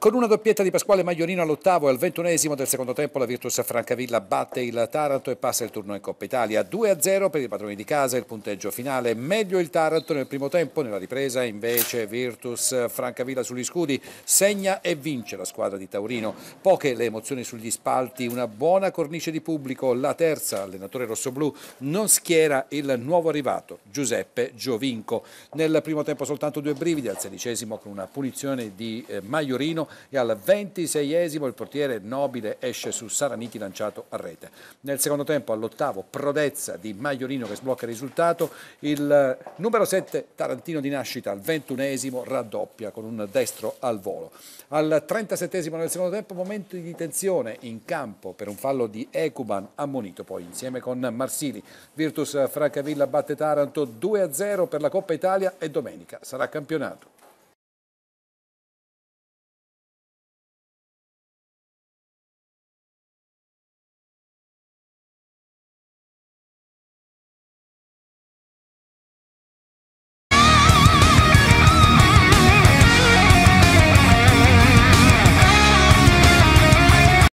Con una doppietta di Pasquale Maglionino all'ottavo e al ventunesimo del secondo tempo la Virtus Francavilla batte il Taranto e passa il turno in Coppa Italia. 2-0 per i padroni di casa, il punteggio finale. Meglio il Taranto nel primo tempo, nella ripresa invece Virtus Francavilla sugli scudi segna e vince la squadra di Taurino. Poche le emozioni sugli spalti, una buona cornice di pubblico. La terza, allenatore rossoblù, non schiera il nuovo arrivato Giuseppe Giovinco. Nel primo tempo soltanto due brividi, al sedicesimo con una punizione di eh, Maiorino e al 26esimo il portiere Nobile esce su Saranichi lanciato a rete. Nel secondo tempo all'ottavo Prodezza di Maiorino che sblocca il risultato, il eh, numero 7 Tarantino di nascita al 21esimo raddoppia con un destro al volo. Al 37esimo nel secondo tempo momento di tensione in campo per un fallo di Ecuban ammonito poi insieme con Marsili. Virtus Francavilla batte Taranto 2-0 per la Coppa Italia e domenica sarà campionato.